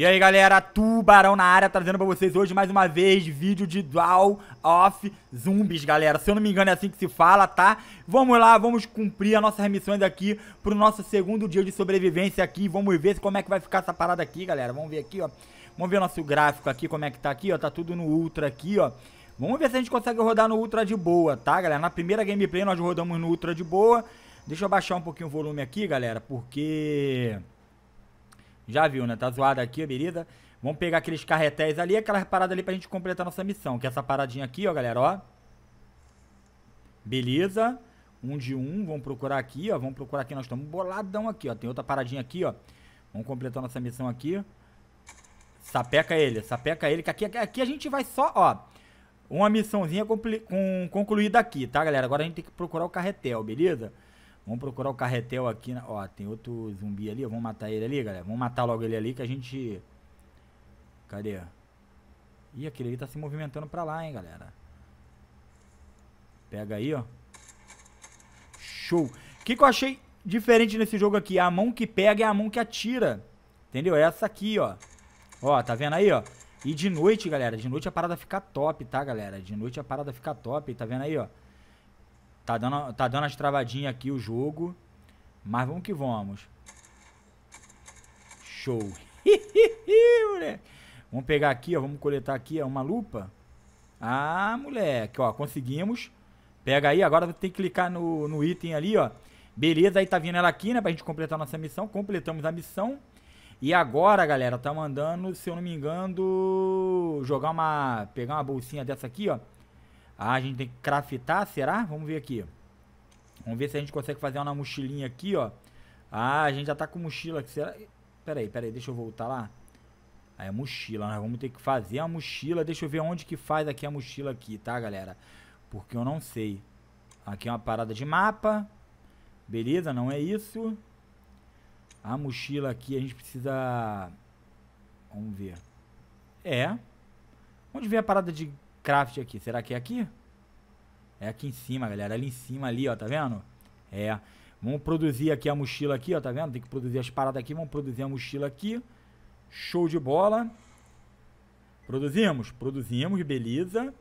E aí galera, Tubarão na área, trazendo pra vocês hoje mais uma vez vídeo de Dual of Zumbis, galera. Se eu não me engano é assim que se fala, tá? Vamos lá, vamos cumprir as nossas missões aqui pro nosso segundo dia de sobrevivência aqui. Vamos ver como é que vai ficar essa parada aqui, galera. Vamos ver aqui, ó. Vamos ver nosso gráfico aqui, como é que tá aqui, ó. Tá tudo no Ultra aqui, ó. Vamos ver se a gente consegue rodar no Ultra de boa, tá, galera? Na primeira gameplay nós rodamos no Ultra de boa. Deixa eu baixar um pouquinho o volume aqui, galera, porque... Já viu, né? Tá zoada aqui, beleza? Vamos pegar aqueles carretéis ali, aquelas paradas ali pra gente completar nossa missão. Que é essa paradinha aqui, ó, galera, ó. Beleza. Um de um, vamos procurar aqui, ó. Vamos procurar aqui, nós estamos boladão aqui, ó. Tem outra paradinha aqui, ó. Vamos completar nossa missão aqui. Sapeca ele, sapeca ele, que aqui, aqui a gente vai só, ó. Uma missãozinha com, concluída aqui, tá, galera? Agora a gente tem que procurar o carretel, beleza? Beleza? Vamos procurar o carretel aqui. Na... Ó, tem outro zumbi ali. Vamos matar ele ali, galera. Vamos matar logo ele ali que a gente... Cadê? Ih, aquele ali tá se movimentando pra lá, hein, galera. Pega aí, ó. Show. O que, que eu achei diferente nesse jogo aqui? A mão que pega é a mão que atira. Entendeu? É essa aqui, ó. Ó, tá vendo aí, ó? E de noite, galera, de noite a parada fica top, tá, galera? De noite a parada fica top, tá vendo aí, ó? Tá dando, tá dando as travadinhas aqui o jogo. Mas vamos que vamos. Show. moleque. Vamos pegar aqui, ó. Vamos coletar aqui, ó. Uma lupa. Ah, moleque. Ó, conseguimos. Pega aí. Agora tem que clicar no, no item ali, ó. Beleza, aí tá vindo ela aqui, né? Pra gente completar nossa missão. Completamos a missão. E agora, galera, tá mandando, se eu não me engano, jogar uma... Pegar uma bolsinha dessa aqui, ó. Ah, a gente tem que craftar, será? Vamos ver aqui. Vamos ver se a gente consegue fazer uma mochilinha aqui, ó. Ah, a gente já tá com mochila aqui, será? Pera aí, pera aí, deixa eu voltar lá. Aí é mochila, nós vamos ter que fazer a mochila. Deixa eu ver onde que faz aqui a mochila aqui, tá, galera? Porque eu não sei. Aqui é uma parada de mapa. Beleza, não é isso. A mochila aqui a gente precisa... Vamos ver. É. Onde vem a parada de craft aqui. Será que é aqui? É aqui em cima, galera. Ali em cima, ali, ó. Tá vendo? É. Vamos produzir aqui a mochila aqui, ó. Tá vendo? Tem que produzir as paradas aqui. Vamos produzir a mochila aqui. Show de bola. Produzimos. Produzimos. Beleza.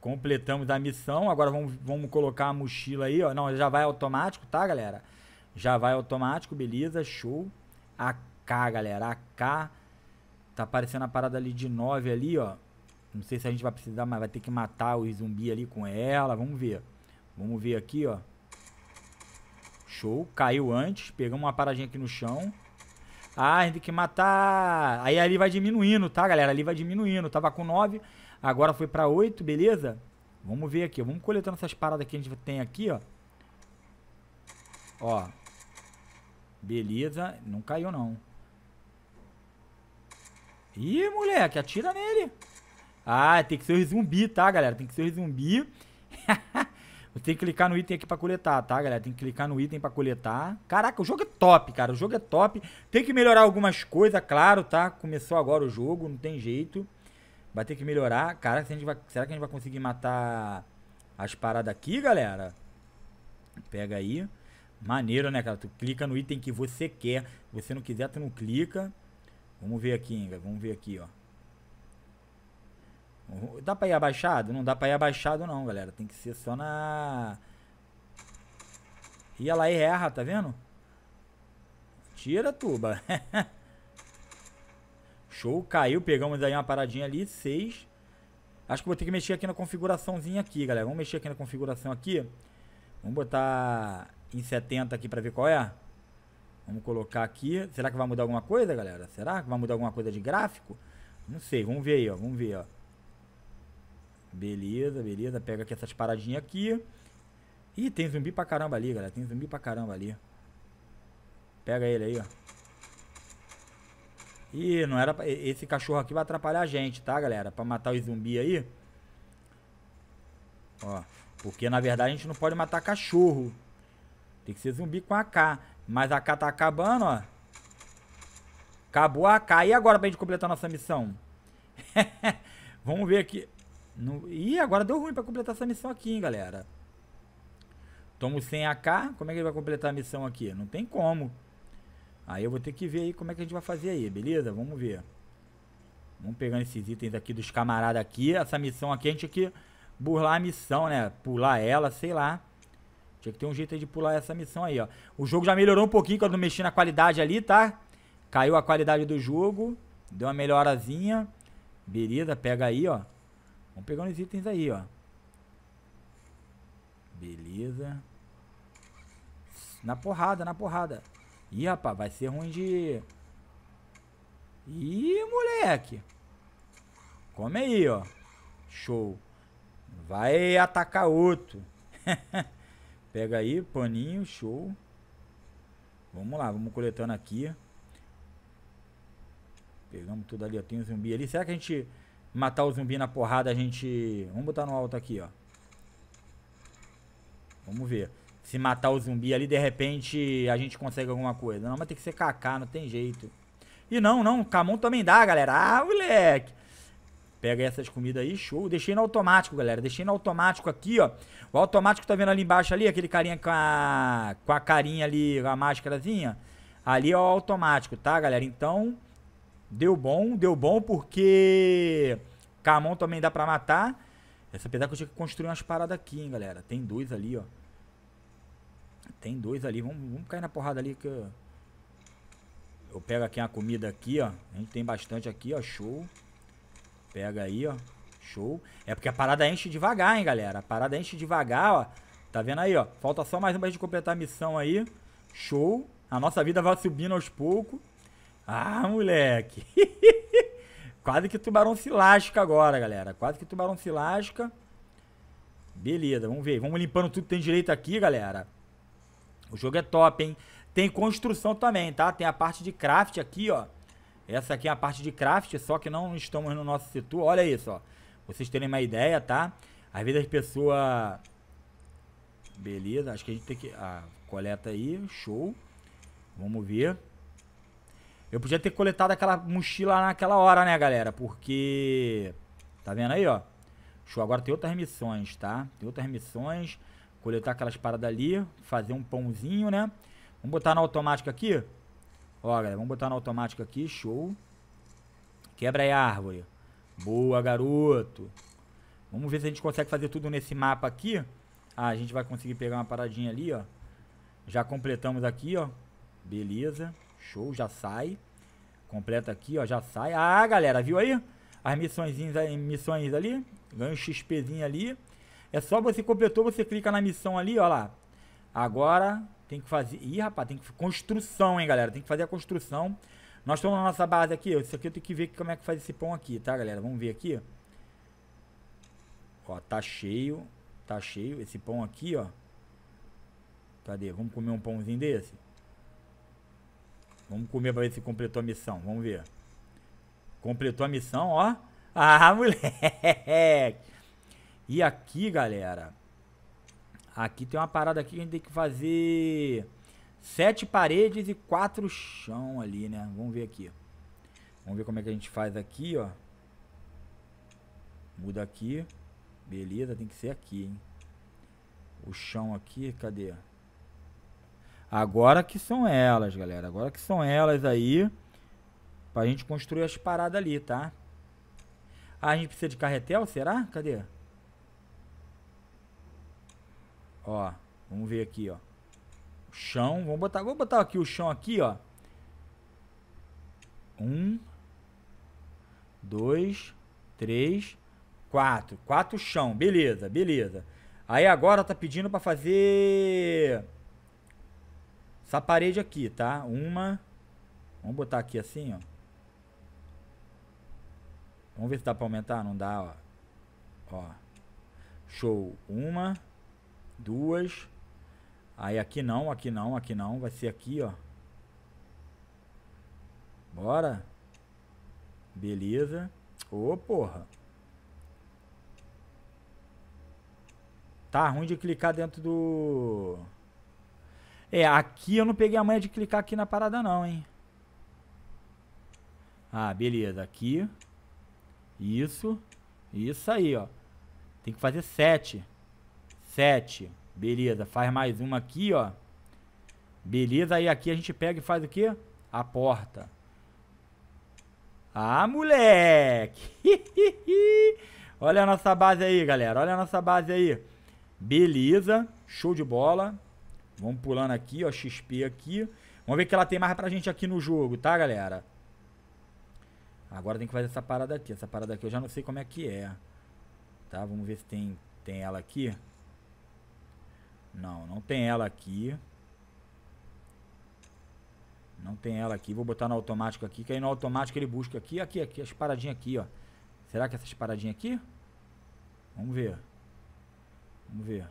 Completamos a missão. Agora vamos, vamos colocar a mochila aí, ó. Não, já vai automático, tá, galera? Já vai automático. Beleza. Show. AK, galera. AK. Tá aparecendo a parada ali de 9 ali, ó. Não sei se a gente vai precisar, mas vai ter que matar o zumbi ali com ela. Vamos ver. Vamos ver aqui, ó. Show. Caiu antes. Pegamos uma paradinha aqui no chão. Ah, a gente tem que matar. Aí ali vai diminuindo, tá, galera? Ali vai diminuindo. Tava com 9, agora foi pra 8, beleza? Vamos ver aqui. Vamos coletando essas paradas que a gente tem aqui, ó. Ó. Beleza. Não caiu, não. Ih, moleque. Atira nele. Ah, tem que ser o zumbi, tá, galera? Tem que ser o zumbi. tem que clicar no item aqui pra coletar, tá, galera? Tem que clicar no item pra coletar. Caraca, o jogo é top, cara. O jogo é top. Tem que melhorar algumas coisas, claro, tá? Começou agora o jogo, não tem jeito. Vai ter que melhorar. Cara, se vai... será que a gente vai conseguir matar as paradas aqui, galera? Pega aí. Maneiro, né, cara? Tu clica no item que você quer. Se você não quiser, tu não clica. Vamos ver aqui, hein, Vamos ver aqui, ó. Dá pra ir abaixado? Não dá pra ir abaixado não, galera. Tem que ser só na... E ela erra, tá vendo? Tira, tuba. Show, caiu. Pegamos aí uma paradinha ali, 6. Acho que vou ter que mexer aqui na configuraçãozinha aqui, galera. Vamos mexer aqui na configuração aqui. Vamos botar em 70 aqui pra ver qual é. Vamos colocar aqui. Será que vai mudar alguma coisa, galera? Será que vai mudar alguma coisa de gráfico? Não sei, vamos ver aí, ó. Vamos ver, ó. Beleza, beleza. Pega aqui essas paradinhas aqui. Ih, tem zumbi pra caramba ali, galera. Tem zumbi pra caramba ali. Pega ele aí, ó. Ih, não era pra... Esse cachorro aqui vai atrapalhar a gente, tá, galera? Pra matar os zumbi aí. Ó. Porque, na verdade, a gente não pode matar cachorro. Tem que ser zumbi com AK. Mas a AK tá acabando, ó. Acabou a AK. E agora pra gente completar nossa missão? Vamos ver aqui. No... Ih, agora deu ruim pra completar essa missão aqui, hein, galera. Tomo 100AK, como é que ele vai completar a missão aqui? Não tem como. Aí eu vou ter que ver aí como é que a gente vai fazer aí, beleza? Vamos ver. Vamos pegando esses itens aqui dos camaradas aqui. Essa missão aqui, a gente tinha que burlar a missão, né? Pular ela, sei lá. Tinha que ter um jeito de pular essa missão aí, ó. O jogo já melhorou um pouquinho quando mexi na qualidade ali, tá? Caiu a qualidade do jogo. Deu uma melhorazinha. Beleza, pega aí, ó. Vamos pegar uns itens aí, ó. Beleza. Na porrada, na porrada. Ih, rapaz, vai ser ruim de... Ih, moleque. Come aí, ó. Show. Vai atacar outro. Pega aí, paninho, show. Vamos lá, vamos coletando aqui. Pegamos tudo ali, ó. Tem um zumbi ali. Será que a gente matar o zumbi na porrada, a gente... Vamos botar no alto aqui, ó. Vamos ver. Se matar o zumbi ali, de repente, a gente consegue alguma coisa. Não, mas tem que ser Kaká, não tem jeito. E não, não, Camon também dá, galera. Ah, moleque. Pega essas comidas aí, show. Deixei no automático, galera. Deixei no automático aqui, ó. O automático tá vendo ali embaixo ali, aquele carinha com a, com a carinha ali, com a máscarazinha. Ali é o automático, tá, galera? Então, Deu bom, deu bom porque Camon também dá pra matar. Essa apesar que eu tinha que construir umas paradas aqui, hein, galera. Tem dois ali, ó. Tem dois ali. Vamos, vamos cair na porrada ali que eu... eu pego aqui uma comida aqui, ó. A gente tem bastante aqui, ó. Show. Pega aí, ó. Show. É porque a parada enche devagar, hein, galera. A parada enche devagar, ó. Tá vendo aí, ó. Falta só mais uma pra gente completar a missão aí. Show. A nossa vida vai subindo aos poucos. Ah, moleque. Quase que o tubarão se lasca agora, galera. Quase que o tubarão se lasca. Beleza, vamos ver. Vamos limpando tudo que tem direito aqui, galera. O jogo é top, hein? Tem construção também, tá? Tem a parte de craft aqui, ó. Essa aqui é a parte de craft, só que não estamos no nosso setor. Olha isso, ó. Vocês terem uma ideia, tá? Às vezes as pessoas... Beleza, acho que a gente tem que... Ah, coleta aí, show. Vamos ver. Eu podia ter coletado aquela mochila naquela hora, né, galera? Porque... Tá vendo aí, ó? Show, agora tem outras missões, tá? Tem outras missões. Coletar aquelas paradas ali. Fazer um pãozinho, né? Vamos botar na automática aqui. Ó, galera, vamos botar na automática aqui. Show. Quebra aí a árvore. Boa, garoto. Vamos ver se a gente consegue fazer tudo nesse mapa aqui. Ah, a gente vai conseguir pegar uma paradinha ali, ó. Já completamos aqui, ó. Beleza. Show, já sai. Completa aqui, ó, já sai. Ah, galera, viu aí? As missõezinhas, missões ali. Ganha um XPzinho ali. É só você completou, você clica na missão ali, ó lá. Agora tem que fazer... Ih, rapaz, tem que... Construção, hein, galera? Tem que fazer a construção. Nós estamos na nossa base aqui. Isso aqui eu tenho que ver como é que faz esse pão aqui, tá, galera? Vamos ver aqui. Ó, tá cheio. Tá cheio. Esse pão aqui, ó. Cadê? Vamos comer um pãozinho desse? Vamos comer pra ver se completou a missão. Vamos ver. Completou a missão, ó. Ah, moleque! E aqui, galera. Aqui tem uma parada aqui que a gente tem que fazer sete paredes e quatro chão ali, né? Vamos ver aqui. Vamos ver como é que a gente faz aqui, ó. Muda aqui. Beleza, tem que ser aqui, hein? O chão aqui, cadê? Cadê? Agora que são elas, galera. Agora que são elas aí. Pra gente construir as paradas ali, tá? Ah, a gente precisa de carretel, será? Cadê? Ó, vamos ver aqui, ó. O chão, vamos botar, vou botar aqui o chão aqui, ó. Um, dois, três, quatro. Quatro chão, beleza, beleza. Aí agora tá pedindo pra fazer essa parede aqui, tá? Uma. Vamos botar aqui assim, ó. Vamos ver se dá pra aumentar. Não dá, ó. Ó. Show. Uma. Duas. Aí aqui não, aqui não, aqui não. Vai ser aqui, ó. Bora. Beleza. Ô, oh, porra. Tá ruim de clicar dentro do... É, aqui eu não peguei a manha de clicar aqui na parada não, hein? Ah, beleza. Aqui. Isso. Isso aí, ó. Tem que fazer sete. Sete. Beleza. Faz mais uma aqui, ó. Beleza. Aí aqui a gente pega e faz o quê? A porta. Ah, moleque! Olha a nossa base aí, galera. Olha a nossa base aí. Beleza. Show de bola. Vamos pulando aqui, ó, XP aqui. Vamos ver o que ela tem mais pra gente aqui no jogo, tá, galera? Agora tem que fazer essa parada aqui. Essa parada aqui eu já não sei como é que é. Tá, vamos ver se tem, tem ela aqui. Não, não tem ela aqui. Não tem ela aqui. Vou botar no automático aqui, que aí no automático ele busca aqui, aqui, aqui, as paradinhas aqui, ó. Será que essas paradinhas aqui? Vamos ver. Vamos ver.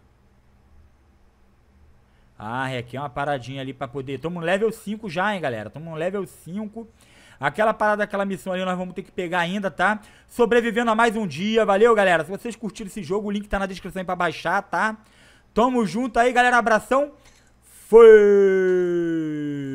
Ah, é aqui é uma paradinha ali pra poder... Tamo no level 5 já, hein, galera. Tamo no level 5. Aquela parada, aquela missão ali, nós vamos ter que pegar ainda, tá? Sobrevivendo a mais um dia. Valeu, galera. Se vocês curtiram esse jogo, o link tá na descrição aí pra baixar, tá? Tamo junto aí, galera. Abração. Fui!